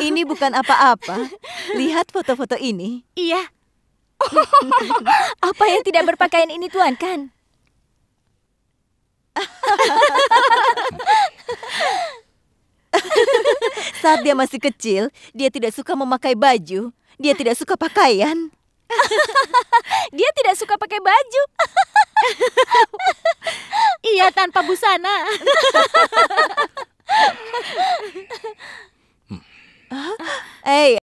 ini bukan apa-apa. Lihat foto-foto ini. Iya. apa yang tidak berpakaian ini tuan kan? Saat dia masih kecil, dia tidak suka memakai baju. Dia tidak suka pakaian. dia tidak suka pakai baju. Iya, tanpa busana. Hmm. Eh,